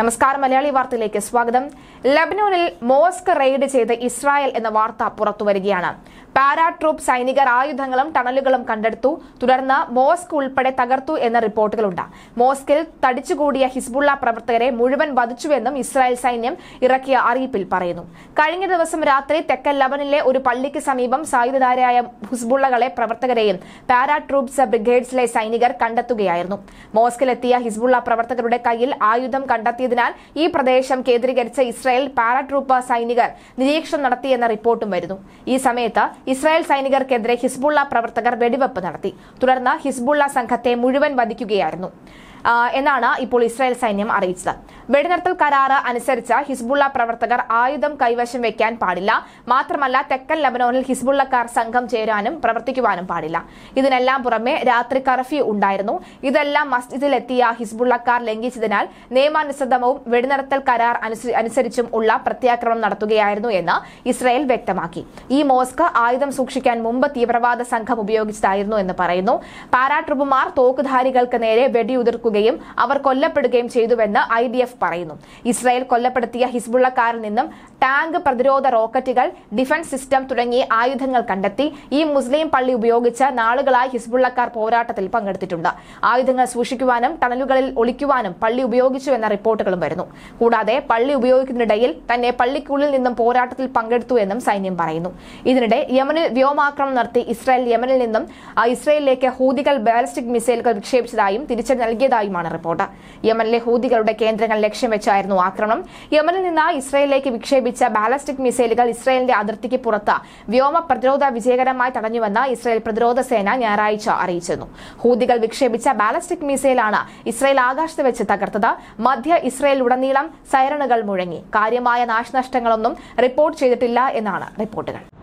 നമസ്കാരം മലയാളി വാർത്തയിലേക്ക് സ്വാഗതം ലബ്നോണിൽ മോസ്ക് റെയ്ഡ് ചെയ്ത് ഇസ്രായേൽ എന്ന വാർത്ത പുറത്തുവരികയാണ് പാരാട്രൂപ്പ് സൈനികർ ആയുധങ്ങളും ടണലുകളും കണ്ടെടുത്തു തുടർന്ന് മോസ്ക് ഉൾപ്പെടെ തകർത്തു എന്ന റിപ്പോർട്ടുകളുണ്ട് മോസ്കിൽ തടിച്ചുകൂടിയ ഹിസ്ബുള്ള പ്രവർത്തകരെ മുഴുവൻ വധിച്ചുവെന്നും ഇസ്രായേൽ സൈന്യം ഇറക്കിയ അറിയിപ്പിൽ പറയുന്നു കഴിഞ്ഞ ദിവസം രാത്രി തെക്കൻ ലബനിലെ ഒരു പള്ളിക്ക് സമീപം സായുധധാരയായ ഹിസ്ബുള്ളകളെ പ്രവർത്തകരെയും പാരാട്രൂപ്സ് ബ്രിഗേഡ്സിലെ സൈനികർ കണ്ടെത്തുകയായിരുന്നു മോസ്കിലെത്തിയ ഹിസ്ബുള്ള പ്രവർത്തകരുടെ കയ്യിൽ ആയുധം കണ്ടെത്തിയതിനാൽ ഈ പ്രദേശം കേന്ദ്രീകരിച്ച ഇസ്രായേൽ പാരാട്രൂപ്പ് സൈനികർ നിരീക്ഷണം നടത്തിയെന്ന റിപ്പോർട്ടും വരുന്നു ഈ സമയത്ത് ഇസ്രായേൽ സൈനികർക്കെതിരെ ഹിസ്ബുള്ള പ്രവർത്തകർ വെടിവെപ്പ് നടത്തി തുടർന്ന് ഹിസ്ബുള്ള സംഘത്തെ മുഴുവൻ വധിക്കുകയായിരുന്നു എന്നാണ് ഇപ്പോൾ ഇസ്രായേൽ സൈന്യം അറിയിച്ചത് വെടിനിർത്തൽ കരാറ് അനുസരിച്ച് ഹിസ്ബുള്ള പ്രവർത്തകർ ആയുധം കൈവശം വെക്കാൻ പാടില്ല മാത്രമല്ല തെക്കൻ ലബനോനിൽ ഹിസ്ബുള്ളക്കാർ സംഘം ചേരാനും പ്രവർത്തിക്കുവാനും പാടില്ല ഇതിനെല്ലാം പുറമെ രാത്രി കർഫ്യൂ ഉണ്ടായിരുന്നു ഇതെല്ലാം മസ്ജിദിലെത്തിയ ഹിസ്ബുള്ളക്കാർ ലംഘിച്ചതിനാൽ നിയമാനുസൃതവും വെടിനിർത്തൽ കരാർ അനുസരിച്ചും ഉള്ള പ്രത്യാക്രമണം നടത്തുകയായിരുന്നു എന്ന് ഇസ്രായേൽ വ്യക്തമാക്കി ഈ മോസ്ക് ആയുധം സൂക്ഷിക്കാൻ മുമ്പ് തീവ്രവാദ സംഘം ഉപയോഗിച്ചതായിരുന്നു എന്ന് പറയുന്നു പാരാട്രൂപ്പുമാർ തോക്കുധാരികൾക്ക് നേരെ വെടിയുതിർക്കുക ഉണ്ടാക്കുകയും അവർ കൊല്ലപ്പെടുകയും ചെയ്തുവെന്ന് ഐ ഡി എഫ് പറയുന്നു ഇസ്രായേൽ കൊല്ലപ്പെടുത്തിയ ഹിസ്ബുള്ളക്കാരിൽ നിന്നും ടാങ്ക് പ്രതിരോധ റോക്കറ്റുകൾ ഡിഫൻസ് സിസ്റ്റം തുടങ്ങിയ ആയുധങ്ങൾ കണ്ടെത്തി ഈ മുസ്ലിം പള്ളി ഉപയോഗിച്ച് നാളുകളായി ഹിസ്ബുള്ളക്കാർ പോരാട്ടത്തിൽ പങ്കെടുത്തിട്ടുണ്ട് ആയുധങ്ങൾ സൂക്ഷിക്കുവാനും ടണലുകളിൽ ഒളിക്കുവാനും പള്ളി ഉപയോഗിച്ചു എന്ന റിപ്പോർട്ടുകളും വരുന്നു കൂടാതെ പള്ളി ഉപയോഗിക്കുന്നതിനിടയിൽ തന്നെ പള്ളിക്കുള്ളിൽ നിന്നും പോരാട്ടത്തിൽ പങ്കെടുത്തു എന്നും സൈന്യം പറയുന്നു ഇതിനിടെ യമനിൽ വ്യോമാക്രമണം നടത്തി ഇസ്രായേൽ യമനിൽ നിന്നും ഇസ്രായേലിലേക്ക് ഹൂതികൾ ബാലിസ്റ്റിക് മിസൈലുകൾ വിക്ഷേപിച്ചതായും തിരിച്ചു നൽകിയതായി ചെയ്തതായുമാണ് റിപ്പോർട്ട് യമനിലെ ഹൂതികളുടെ കേന്ദ്രങ്ങൾ ലക്ഷ്യം വെച്ചായിരുന്നു ആക്രമണം യമനിൽ നിന്ന് ഇസ്രയേലിലേക്ക് വിക്ഷേപിച്ച ബാലസ്റ്റിക് മിസൈലുകൾ ഇസ്രയേലിന്റെ അതിർത്തിക്ക് പുറത്ത് വ്യോമ പ്രതിരോധ വിജയകരമായി തടഞ്ഞുവെന്ന് ഇസ്രയേൽ പ്രതിരോധ സേന ഞായറാഴ്ച അറിയിച്ചിരുന്നു ഹൂതികൾ വിക്ഷേപിച്ച ബാലസ്റ്റിക് മിസൈലാണ് ഇസ്രയേൽ ആകാശത്ത് വെച്ച് തകർത്തത് മധ്യ ഉടനീളം സൈറണുകൾ മുഴങ്ങി കാര്യമായ നാശനഷ്ടങ്ങളൊന്നും റിപ്പോർട്ട് ചെയ്തിട്ടില്ല എന്നാണ് റിപ്പോർട്ടുകൾ